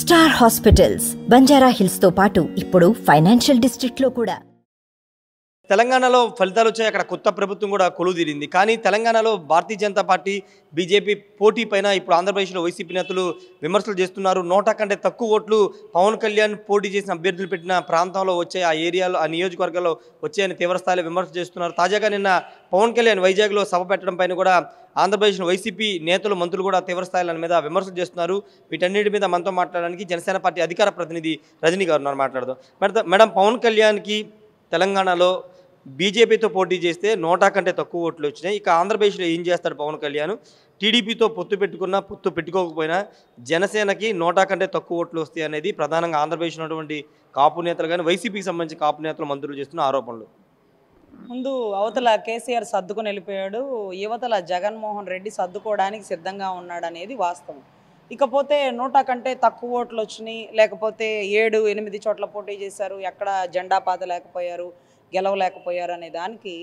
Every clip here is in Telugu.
స్టార్ హాస్పిటల్స్ బంజారా హిల్స్తో పాటు ఇప్పుడు ఫైనాన్షియల్ డిస్ట్రిక్ట్లో కూడా తెలంగాణలో ఫలితాలు వచ్చాయి అక్కడ కొత్త ప్రభుత్వం కూడా తీరింది కానీ తెలంగాణలో భారతీయ జనతా పార్టీ బీజేపీ పోటీ పైన ఇప్పుడు ఆంధ్రప్రదేశ్లో వైసీపీ నేతలు విమర్శలు చేస్తున్నారు నూట కంటే తక్కువ ఓట్లు పవన్ కళ్యాణ్ పోటీ చేసిన అభ్యర్థులు పెట్టిన ప్రాంతంలో వచ్చే ఆ ఏరియాలో ఆ నియోజకవర్గాల్లో వచ్చాయని తీవ్రస్థాయిలో విమర్శలు చేస్తున్నారు తాజాగా నిన్న పవన్ కళ్యాణ్ వైజాగ్లో సభ పెట్టడం పైన కూడా ఆంధ్రప్రదేశ్లో వైసీపీ నేతలు మంత్రులు కూడా తీవ్రస్థాయిల మీద విమర్శలు చేస్తున్నారు వీటన్నిటి మీద మనతో మాట్లాడడానికి జనసేన పార్టీ అధికార ప్రతినిధి రజనీ గారు మాట్లాడదాం మేడం పవన్ కళ్యాణ్కి తెలంగాణలో బీజేపీతో పోటీ చేస్తే నోటా కంటే తక్కువ ఓట్లు వచ్చినాయి ఇక ఆంధ్రప్రదేశ్లో ఏం చేస్తాడు పవన్ కళ్యాణ్ టీడీపీతో పొత్తు పెట్టుకున్నా పొత్తు పెట్టుకోకపోయినా జనసేనకి నోటా కంటే తక్కువ ఓట్లు వస్తాయి అనేది ప్రధానంగా ఆంధ్రప్రదేశ్ ఉన్నటువంటి కాపు నేతలు కానీ వైసీపీకి సంబంధించి కాపు నేతలు మంత్రులు చేస్తున్న ఆరోపణలు ముందు అవతల కేసీఆర్ సర్దుకుని వెళ్ళిపోయాడు యువతల జగన్మోహన్ రెడ్డి సర్దుకోవడానికి సిద్ధంగా ఉన్నాడు అనేది వాస్తవం ఇకపోతే నూట కంటే తక్కువ ఓట్లు వచ్చినాయి లేకపోతే ఏడు ఎనిమిది చోట్ల పోటీ చేశారు ఎక్కడ జెండా పాత లేకపోయారు గెలవలేకపోయారనే దానికి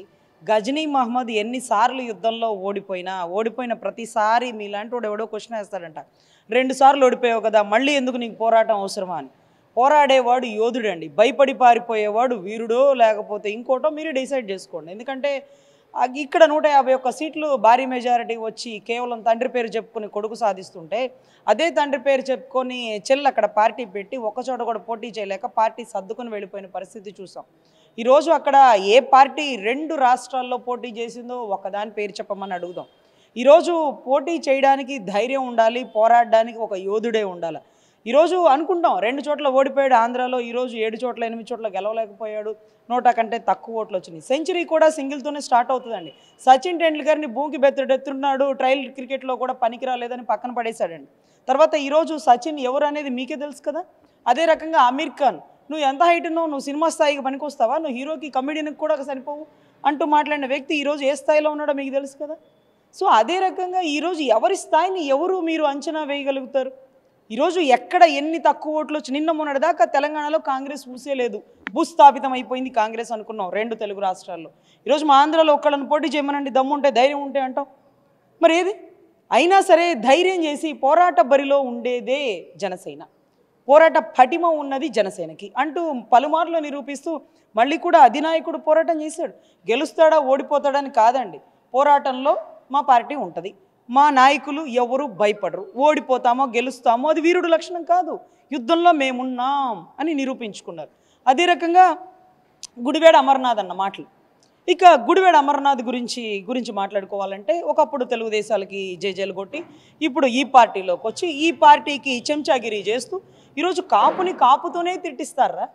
గజనీ మహమ్మద్ ఎన్నిసార్లు యుద్ధంలో ఓడిపోయినా ఓడిపోయిన ప్రతిసారి మీలాంటి వాడు ఎవడో క్వశ్చన్ వేస్తాడంట రెండు సార్లు ఓడిపోయావు కదా మళ్ళీ ఎందుకు నీకు పోరాటం అవసరమా అని పోరాడేవాడు యోధుడండి భయపడి పారిపోయేవాడు వీరుడో లేకపోతే ఇంకోటో మీరు డిసైడ్ చేసుకోండి ఎందుకంటే ఇక్కడ నూట యాభై ఒక్క సీట్లు భారీ మెజారిటీ వచ్చి కేవలం తండ్రి పేరు చెప్పుకొని కొడుకు సాధిస్తుంటే అదే తండ్రి పేరు చెప్పుకొని చెల్లి అక్కడ పార్టీ పెట్టి ఒకచోట కూడా పోటీ చేయలేక పార్టీ సర్దుకొని వెళ్ళిపోయిన పరిస్థితి చూసాం ఈరోజు అక్కడ ఏ పార్టీ రెండు రాష్ట్రాల్లో పోటీ చేసిందో ఒకదాని పేరు చెప్పమని అడుగుదాం ఈరోజు పోటీ చేయడానికి ధైర్యం ఉండాలి పోరాడడానికి ఒక యోధుడే ఉండాలి ఈరోజు అనుకుంటాం రెండు చోట్ల ఓడిపోయాడు ఆంధ్రాలో ఈరోజు ఏడు చోట్ల ఎనిమిది చోట్ల గెలవలేకపోయాడు నూట కంటే తక్కువ ఓట్లు వచ్చినాయి సెంచరీ కూడా సింగిల్తోనే స్టార్ట్ అవుతుందండి సచిన్ టెండూల్కర్ని భూమికి బెత్తడెత్తున్నాడు ట్రయల్ క్రికెట్లో కూడా పనికి రాలేదని పక్కన పడేశాడండి తర్వాత ఈరోజు సచిన్ ఎవరు అనేది మీకే తెలుసు కదా అదే రకంగా అమీర్ ఖాన్ నువ్వు ఎంత హైట్ ఉన్నావు నువ్వు సినిమా స్థాయికి పనికొస్తావా నువ్వు హీరోకి కమెడియన్కి కూడా సరిపోవు అంటూ మాట్లాడిన వ్యక్తి ఈరోజు ఏ స్థాయిలో ఉన్నాడో మీకు తెలుసు కదా సో అదే రకంగా ఈరోజు ఎవరి స్థాయిని ఎవరు మీరు అంచనా వేయగలుగుతారు ఈరోజు ఎక్కడ ఎన్ని తక్కువ ఓట్లు వచ్చి నిన్న మొన్నటిదాకా తెలంగాణలో కాంగ్రెస్ ఊసేలేదు భూస్థాపితం అయిపోయింది కాంగ్రెస్ అనుకున్నాం రెండు తెలుగు రాష్ట్రాల్లో ఈరోజు మా ఆంధ్రాలో ఒక్కళ్ళను పోటీ చేయమనండి దమ్ము ఉంటే ధైర్యం ఉంటే అంటాం మరి ఏది అయినా సరే ధైర్యం చేసి పోరాట బరిలో ఉండేదే జనసేన పోరాట పటిమ ఉన్నది జనసేనకి అంటూ పలుమార్లు నిరూపిస్తూ మళ్ళీ కూడా అధినాయకుడు పోరాటం చేశాడు గెలుస్తాడా ఓడిపోతాడని కాదండి పోరాటంలో మా పార్టీ ఉంటుంది మా నాయకులు ఎవరు భయపడరు ఓడిపోతామో గెలుస్తామో అది వీరుడు లక్షణం కాదు యుద్ధంలో మేమున్నాం అని నిరూపించుకున్నారు అదే రకంగా గుడివేడ అమర్నాథ్ అన్న మాటలు ఇక గుడివేడ అమర్నాథ్ గురించి గురించి మాట్లాడుకోవాలంటే ఒకప్పుడు తెలుగుదేశాలకి జేజేలు కొట్టి ఇప్పుడు ఈ పార్టీలోకి వచ్చి ఈ పార్టీకి చెంచాగిరి చేస్తూ ఈరోజు కాపుని కాపుతోనే తిట్టిస్తారా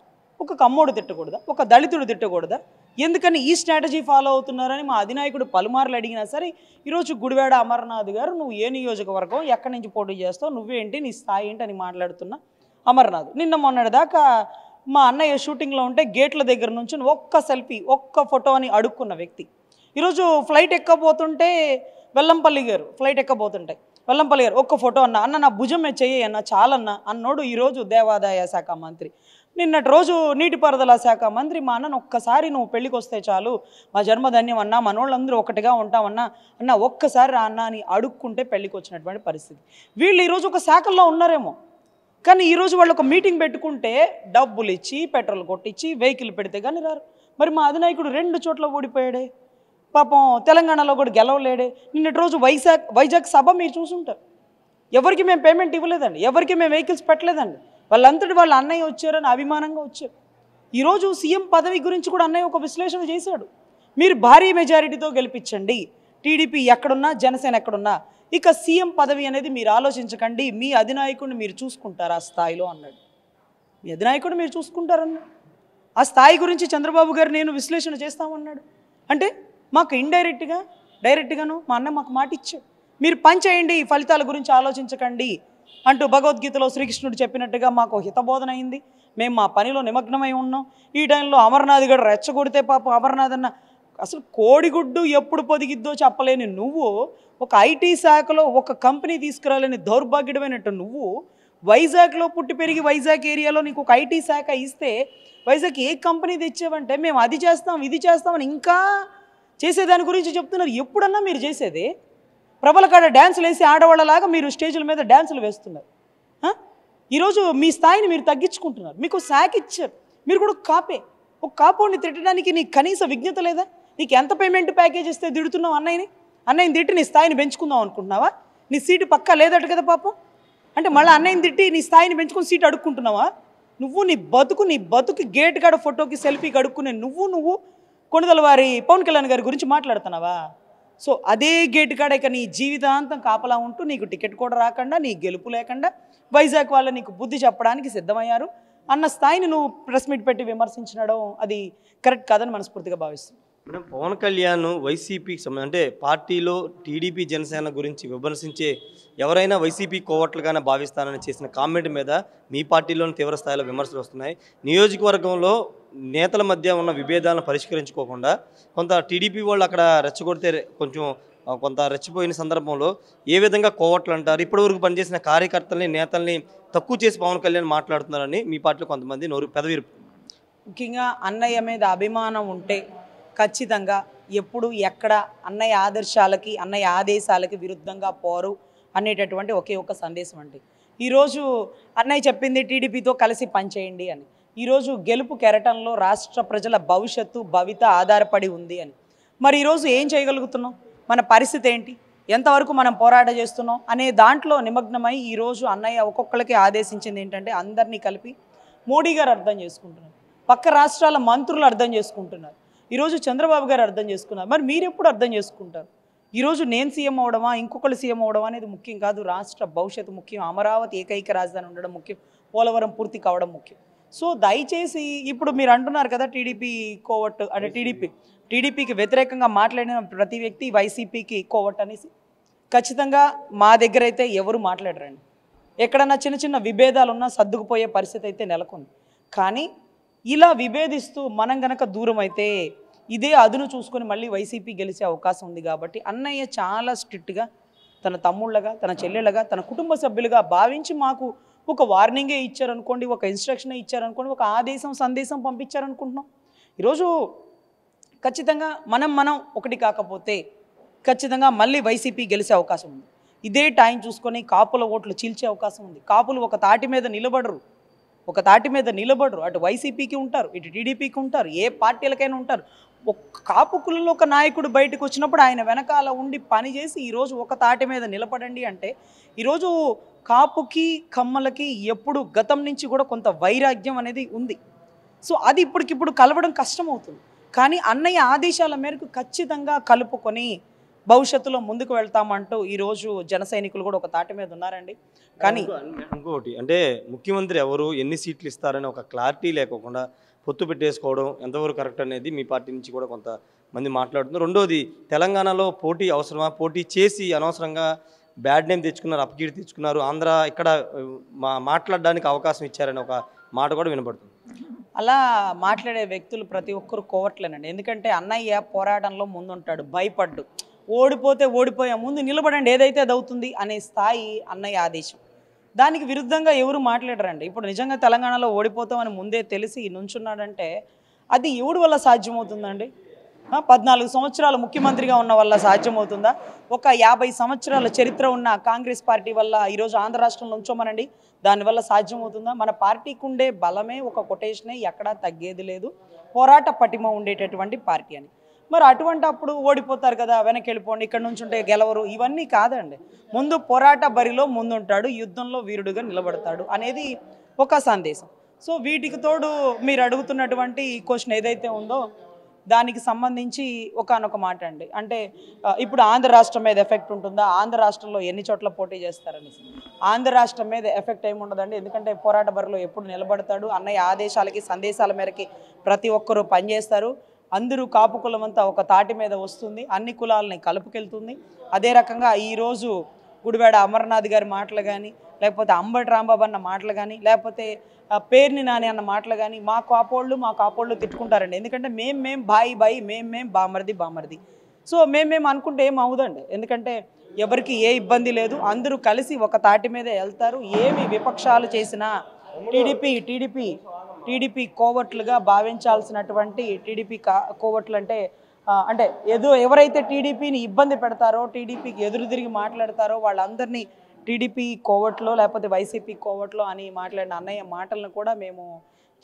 ఒక కమ్మోడు తిట్టకూడదా ఒక దళితుడు తిట్టకూడదా ఎందుకని ఈ స్ట్రాటజీ ఫాలో అవుతున్నారని మా అధినాయకుడు పలుమార్లు అడిగినా సరే ఈరోజు గుడివేడ అమర్నాథ్ గారు నువ్వు ఏ నియోజకవర్గం ఎక్కడి నుంచి పోటీ చేస్తావు నువ్వేంటి నీ స్థాయి ఏంటి అని మాట్లాడుతున్నా అమర్నాథ్ నిన్న మొన్నటిదాకా మా అన్నయ్య షూటింగ్లో ఉంటే గేట్ల దగ్గర నుంచి ఒక్క సెల్ఫీ ఒక్క ఫోటో అని అడుక్కున్న వ్యక్తి ఈరోజు ఫ్లైట్ ఎక్కబోతుంటే వెల్లంపల్లి గారు ఫ్లైట్ ఎక్కబోతుంటే వెల్లంపల్లి గారు ఒక్క ఫోటో అన్న అన్న నా భుజం చెయ్యి అన్న చాలన్న అన్నోడు ఈరోజు దేవాదాయ శాఖ మంత్రి నిన్నటి రోజు నీటిపారుదల శాఖ మంత్రి మా అన్నను ఒక్కసారి నువ్వు పెళ్ళికి వస్తే చాలు మా జన్మధన్యం అన్నా మనోళ్ళందరూ ఒకటిగా ఉంటామన్నా అన్న ఒక్కసారి రా అన్న అని అడుక్కుంటే పెళ్ళికి వచ్చినటువంటి పరిస్థితి వీళ్ళు ఈరోజు ఒక శాఖల్లో ఉన్నారేమో కానీ ఈరోజు వాళ్ళు ఒక మీటింగ్ పెట్టుకుంటే డబ్బులు ఇచ్చి పెట్రోల్ కొట్టించి వెహికల్ పెడితే కానీ రారు మరి మా అధినాయకుడు రెండు చోట్ల ఓడిపోయాడే పాపం తెలంగాణలో కూడా గెలవలేడే నిన్నటి రోజు వైజాగ్ వైజాగ్ సభ మీరు చూసుంటారు ఎవరికి మేము పేమెంట్ ఇవ్వలేదండి ఎవరికి మేము వెహికల్స్ పెట్టలేదండి వాళ్ళంతటి వాళ్ళ అన్నయ్య వచ్చారని అభిమానంగా వచ్చారు ఈరోజు సీఎం పదవి గురించి కూడా అన్నయ్య ఒక విశ్లేషణ చేశాడు మీరు భారీ మెజారిటీతో గెలిపించండి టీడీపీ ఎక్కడున్నా జనసేన ఎక్కడున్నా ఇక సీఎం పదవి అనేది మీరు ఆలోచించకండి మీ అధినాయకుడిని మీరు చూసుకుంటారు ఆ స్థాయిలో అన్నాడు మీ అధినాయకుడు మీరు చూసుకుంటారన్నాడు ఆ స్థాయి గురించి చంద్రబాబు గారు నేను విశ్లేషణ చేస్తామన్నాడు అంటే మాకు ఇండైరెక్ట్గా డైరెక్ట్గాను మా అన్న మాకు మాట ఇచ్చాడు మీరు పనిచేయండి ఈ ఫలితాల గురించి ఆలోచించకండి అంటూ భగవద్గీతలో శ్రీకృష్ణుడు చెప్పినట్టుగా మాకు హితబోధన అయింది మేము మా పనిలో నిమగ్నమై ఉన్నాం ఈ టైంలో అమర్నాథ్ గడు రెచ్చగొడితే పాపం అమర్నాథ్ అన్న అసలు కోడిగుడ్డు ఎప్పుడు పొదిగిద్దో చెప్పలేని నువ్వు ఒక ఐటీ శాఖలో ఒక కంపెనీ తీసుకురాలని దౌర్భాగ్యమైనట్టు నువ్వు వైజాగ్లో పుట్టి పెరిగి వైజాగ్ ఏరియాలో నీకు ఒక ఐటీ శాఖ ఇస్తే వైజాగ్ ఏ కంపెనీ తెచ్చావంటే మేము అది చేస్తాం ఇది చేస్తామని ఇంకా చేసేదాని గురించి చెప్తున్నారు ఎప్పుడన్నా మీరు చేసేది ప్రబల కాడ డ్యాన్సులు వేసి ఆడవాళ్ళలాగా మీరు స్టేజ్ల మీద డ్యాన్సులు వేస్తున్నారు ఈరోజు మీ స్థాయిని మీరు తగ్గించుకుంటున్నారు మీకు శాఖ ఇచ్చారు మీరు కూడా కాపే ఒక కాపోని తిట్టడానికి నీకు కనీస విజ్ఞత లేదా నీకు ఎంత పేమెంట్ ప్యాకేజ్ ఇస్తే తిడుతున్నావు అన్నయ్యని అన్నయ్యని తిట్టి నీ స్థాయిని పెంచుకుందాం అనుకుంటున్నావా నీ సీటు పక్కా లేదట కదా పాపం అంటే మళ్ళీ అన్నయ్యని తిట్టి నీ స్థాయిని పెంచుకుని సీటు అడుక్కుంటున్నావా నువ్వు నీ బతుకు నీ బతుకు గేట్ కాడ ఫోటోకి సెల్ఫీకి అడుక్కునే నువ్వు నువ్వు కొనుదల వారి పవన్ కళ్యాణ్ గారి గురించి మాట్లాడుతున్నావా సో అదే గేట్ కాడ ఇక నీ జీవితాంతం కాపలా ఉంటూ నీకు టికెట్ కూడా రాకుండా నీ గెలుపు లేకుండా వైజాగ్ వాళ్ళు నీకు బుద్ధి చెప్పడానికి సిద్ధమయ్యారు అన్న స్థాయిని నువ్వు ప్రెస్ మీట్ పెట్టి విమర్శించడం అది కరెక్ట్ కాదని మనస్ఫూర్తిగా భావిస్తున్నాను మేడం పవన్ కళ్యాణ్ వైసీపీకి సంబంధించి అంటే పార్టీలో టీడీపీ జనసేన గురించి విమర్శించే ఎవరైనా వైసీపీ కోవట్లుగానే భావిస్తానని చేసిన కామెంట్ మీద మీ పార్టీలోని తీవ్ర స్థాయిలో విమర్శలు వస్తున్నాయి నియోజకవర్గంలో నేతల మధ్య ఉన్న విభేదాలను పరిష్కరించుకోకుండా కొంత టీడీపీ వాళ్ళు అక్కడ రెచ్చగొడితే కొంచెం కొంత రెచ్చిపోయిన సందర్భంలో ఏ విధంగా కోవట్లు అంటారు ఇప్పటివరకు పనిచేసిన కార్యకర్తలని నేతల్ని తక్కువ చేసి పవన్ కళ్యాణ్ మాట్లాడుతున్నారని మీ పార్టీలో కొంతమంది నోరు పెదవిరు ముఖ్యంగా అన్నయ్య మీద అభిమానం ఉంటే ఖచ్చితంగా ఎప్పుడు ఎక్కడ అన్నయ్య ఆదర్శాలకి అన్నయ్య ఆదేశాలకి విరుద్ధంగా పోరు అనేటటువంటి ఒకే ఒక సందేశం అండి ఈరోజు అన్నయ్య చెప్పింది టీడీపీతో కలిసి పనిచేయండి అని ఈరోజు గెలుపు కెరటంలో రాష్ట్ర ప్రజల భవిష్యత్తు భవిత ఆధారపడి ఉంది అని మరి ఈరోజు ఏం చేయగలుగుతున్నాం మన పరిస్థితి ఏంటి ఎంతవరకు మనం పోరాట చేస్తున్నాం అనే దాంట్లో నిమగ్నమై ఈరోజు అన్నయ్య ఒక్కొక్కరికి ఆదేశించింది ఏంటంటే అందరినీ కలిపి మోడీ గారు అర్థం చేసుకుంటున్నారు పక్క రాష్ట్రాల మంత్రులు అర్థం చేసుకుంటున్నారు ఈరోజు చంద్రబాబు గారు అర్థం చేసుకున్నారు మరి మీరు ఎప్పుడు అర్థం చేసుకుంటారు ఈరోజు నేను సీఎం అవడమా ఇంకొకరు సీఎం అవడం అనేది ముఖ్యం కాదు రాష్ట్ర భవిష్యత్తు ముఖ్యం అమరావతి ఏకైక రాజధాని ఉండడం ముఖ్యం పోలవరం పూర్తి కావడం ముఖ్యం సో దయచేసి ఇప్పుడు మీరు అంటున్నారు కదా టీడీపీ కోవట్ అంటే టీడీపీ టీడీపీకి వ్యతిరేకంగా మాట్లాడిన ప్రతి వ్యక్తి వైసీపీకి కోవట్ అనేసి ఖచ్చితంగా మా దగ్గర అయితే ఎవరు మాట్లాడరండి ఎక్కడన్నా చిన్న చిన్న విభేదాలు ఉన్నా సర్దుకుపోయే పరిస్థితి అయితే నెలకొంది కానీ ఇలా విభేదిస్తూ మనం గనక దూరం అయితే ఇదే అదును చూసుకొని మళ్ళీ వైసీపీ గెలిచే అవకాశం ఉంది కాబట్టి అన్నయ్య చాలా స్ట్రిక్ట్గా తన తమ్ముళ్ళగా తన చెల్లెళ్ళగా తన కుటుంబ సభ్యులుగా భావించి మాకు ఒక వార్నింగే ఇచ్చారనుకోండి ఒక ఇన్స్ట్రక్షనే ఇచ్చారనుకోండి ఒక ఆదేశం సందేశం పంపించారనుకుంటున్నాం ఈరోజు ఖచ్చితంగా మనం మనం ఒకటి కాకపోతే ఖచ్చితంగా మళ్ళీ వైసీపీ గెలిచే అవకాశం ఉంది ఇదే టైం చూసుకొని కాపుల ఓట్లు చీల్చే అవకాశం ఉంది కాపులు ఒక తాటి మీద నిలబడరు ఒక తాటి మీద నిలబడరు అటు వైసీపీకి ఉంటారు ఇటు టీడీపీకి ఉంటారు ఏ పార్టీలకైనా ఉంటారు ఒక కాపు కులంలో ఒక నాయకుడు బయటకు వచ్చినప్పుడు ఆయన వెనకాల ఉండి పనిచేసి ఈరోజు ఒక తాటి మీద నిలబడండి అంటే ఈరోజు కాపుకి కమ్మలకి ఎప్పుడు గతం నుంచి కూడా కొంత వైరాగ్యం అనేది ఉంది సో అది ఇప్పటికిప్పుడు కలవడం కష్టమవుతుంది కానీ అన్నయ్య ఆదేశాల మేరకు ఖచ్చితంగా కలుపుకొని భవిష్యత్తులో ముందుకు వెళ్తామంటూ ఈరోజు జన సైనికులు కూడా ఒక తాటి మీద ఉన్నారండి కానీ ఇంకోటి అంటే ముఖ్యమంత్రి ఎవరు ఎన్ని సీట్లు ఇస్తారని ఒక క్లారిటీ లేకోకుండా పొత్తు పెట్టేసుకోవడం ఎంతవరకు కరెక్ట్ అనేది మీ పార్టీ నుంచి కూడా కొంతమంది మాట్లాడుతుంది రెండోది తెలంగాణలో పోటీ అవసరమా పోటీ చేసి అనవసరంగా బ్యాడ్ నేమ్ తెచ్చుకున్నారు అపకీర్తి తెచ్చుకున్నారు ఆంధ్ర ఇక్కడ మా మాట్లాడడానికి అవకాశం ఇచ్చారని ఒక మాట కూడా వినపడుతుంది అలా మాట్లాడే వ్యక్తులు ప్రతి ఒక్కరు కోవట్లేనండి ఎందుకంటే అన్నయ్య పోరాటంలో ముందుంటాడు భయపడ్డు ఓడిపోతే ఓడిపోయాం ముందు నిలబడండి ఏదైతే అది అవుతుంది అనే స్థాయి అన్నయ్య ఆదేశం దానికి విరుద్ధంగా ఎవరు మాట్లాడరండి ఇప్పుడు నిజంగా తెలంగాణలో ఓడిపోతామని ముందే తెలిసి నుంచున్నాడంటే అది ఎవడి వల్ల సాధ్యమవుతుందండి పద్నాలుగు సంవత్సరాలు ముఖ్యమంత్రిగా ఉన్న వల్ల సాధ్యమవుతుందా ఒక యాభై సంవత్సరాల చరిత్ర ఉన్న కాంగ్రెస్ పార్టీ వల్ల ఈరోజు ఆంధ్ర రాష్ట్రంలో ఉంచోమనండి దానివల్ల సాధ్యమవుతుందా మన పార్టీకి ఉండే బలమే ఒక కొటేషనే ఎక్కడా తగ్గేది లేదు పోరాట పటిమ ఉండేటటువంటి పార్టీ అని మరి అటువంటి అప్పుడు ఓడిపోతారు కదా వెనక్కి వెళ్ళిపోండి ఇక్కడ నుంచి ఉంటే గెలవరు ఇవన్నీ కాదండి ముందు పోరాట బరిలో ముందుంటాడు యుద్ధంలో వీరుడుగా నిలబడతాడు అనేది ఒక సందేశం సో వీటికి తోడు మీరు అడుగుతున్నటువంటి క్వశ్చన్ ఏదైతే ఉందో దానికి సంబంధించి ఒకనొక మాట అండి అంటే ఇప్పుడు ఆంధ్ర రాష్ట్రం మీద ఎఫెక్ట్ ఉంటుందా ఆంధ్ర రాష్ట్రంలో ఎన్ని చోట్ల పోటీ చేస్తారని ఆంధ్ర రాష్ట్రం మీద ఎఫెక్ట్ ఏమి ఉండదండి ఎందుకంటే పోరాట బరిలో ఎప్పుడు నిలబడతాడు అన్నయ్య ఆదేశాలకి సందేశాల మేరకి ప్రతి ఒక్కరూ పనిచేస్తారు అందరూ కాపు కులమంతా అంతా ఒక తాటి మీద వస్తుంది అన్ని కులాలని కలుపుకెళ్తుంది అదే రకంగా ఈరోజు గుడివాడ అమర్నాథ్ గారి మాటలు కానీ లేకపోతే అంబటి రాంబాబు అన్న మాటలు కానీ లేకపోతే పేరుని నాని అన్న మాటలు కానీ మా కాపోళ్ళు మా కాపోళ్ళు తిట్టుకుంటారండి ఎందుకంటే మేం మేం బాయి బాయి మేం మేం బామర్ది బామర్ది సో మేమేం అనుకుంటే ఏం అవుదండి ఎందుకంటే ఎవరికి ఏ ఇబ్బంది లేదు అందరూ కలిసి ఒక తాటి మీద వెళ్తారు ఏమి విపక్షాలు చేసినా టీడీపీ టీడీపీ టీడీపీ కోవట్లుగా భావించాల్సినటువంటి టీడీపీ కోవట్లు అంటే అంటే ఎదు ఎవరైతే టీడీపీని ఇబ్బంది పెడతారో టీడీపీకి ఎదురు తిరిగి మాట్లాడతారో వాళ్ళందరినీ టీడీపీ కోవట్లో లేకపోతే వైసీపీ కోవట్లో అని మాట్లాడిన అన్నయ్య మాటలను కూడా మేము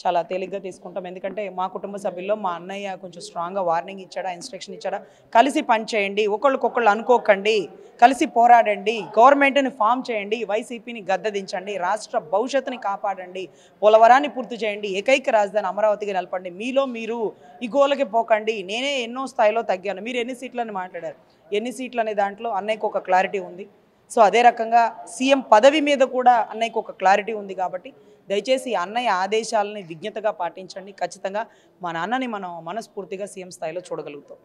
చాలా తేలిగ్గా తీసుకుంటాం ఎందుకంటే మా కుటుంబ సభ్యుల్లో మా అన్నయ్య కొంచెం స్ట్రాంగ్గా వార్నింగ్ ఇచ్చాడా ఇన్స్ట్రక్షన్ ఇచ్చాడా కలిసి పనిచేయండి ఒకళ్ళకొకళ్ళు అనుకోకండి కలిసి పోరాడండి గవర్నమెంట్ని ఫామ్ చేయండి వైసీపీని గద్దదించండి రాష్ట్ర భవిష్యత్తుని కాపాడండి పోలవరాన్ని పూర్తి చేయండి ఏకైక రాజధాని అమరావతికి నిలపండి మీలో మీరు ఇగోలకి పోకండి నేనే ఎన్నో స్థాయిలో తగ్గాను మీరు ఎన్ని సీట్లని మాట్లాడారు ఎన్ని సీట్లు అనే దాంట్లో అన్నయ్యకు ఒక క్లారిటీ ఉంది సో అదే రకంగా సీఎం పదవి మీద కూడా అన్నయ్యకు ఒక క్లారిటీ ఉంది కాబట్టి దయచేసి అన్నయ్య ఆదేశాలని విజ్ఞతగా పాటించండి ఖచ్చితంగా మా నాన్నని మనం మనస్ఫూర్తిగా సీఎం స్థాయిలో చూడగలుగుతాం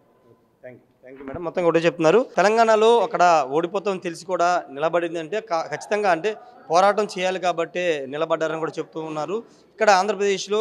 థ్యాంక్ యూ మేడం మొత్తం కూడా చెప్తున్నారు తెలంగాణలో అక్కడ ఓడిపోతాం తెలిసి కూడా నిలబడింది అంటే ఖచ్చితంగా అంటే పోరాటం చేయాలి కాబట్టి నిలబడ్డారని కూడా చెప్తూ ఉన్నారు ఇక్కడ ఆంధ్రప్రదేశ్లో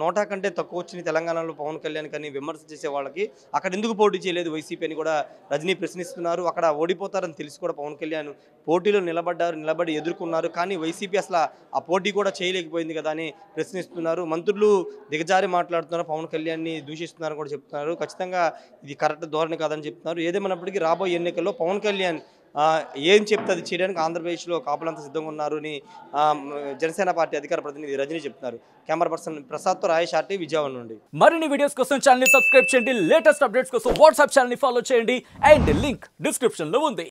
నోటా కంటే తక్కువ వచ్చిన తెలంగాణలో పవన్ కళ్యాణ్ కానీ విమర్శ చేసే వాళ్ళకి అక్కడ ఎందుకు పోటీ చేయలేదు వైసీపీ అని కూడా రజనీ ప్రశ్నిస్తున్నారు అక్కడ ఓడిపోతారని తెలిసి కూడా పవన్ కళ్యాణ్ పోటీలో నిలబడ్డారు నిలబడి ఎదుర్కొన్నారు కానీ వైసీపీ అసలు ఆ పోటీ కూడా చేయలేకపోయింది కదా అని ప్రశ్నిస్తున్నారు మంత్రులు దిగజారి మాట్లాడుతున్నారు పవన్ కళ్యాణ్ని దూషిస్తున్నారు కూడా చెప్తున్నారు ఖచ్చితంగా ఇది కరెక్ట్ ధోరణి కాదని చెప్తున్నారు ఏదేమైనప్పటికీ రాబోయే ఎన్నికల్లో పవన్ కళ్యాణ్ ఏం చెప్తుంది చేయడానికి ఆంధ్రప్రదేశ్లో కాపులంతా సిద్ధంగా ఉన్నారు అని జనసేన పార్టీ అధికార ప్రతినిధి రజనీ చెప్తున్నారు కెమెరా పర్సన్ ప్రసాద్తో రాయేష్ ఆర్టీ విజయవాడ నుండి మరిన్ని వీడియోస్ కోసం ఛానల్ని సబ్స్క్రైబ్ చేయండి లేటెస్ట్ అప్డేట్స్ కోసం వాట్సాప్ ఛానల్ని ఫాలో చేయండి అండ్ లింక్ డిస్క్రిప్షన్లో ఉంది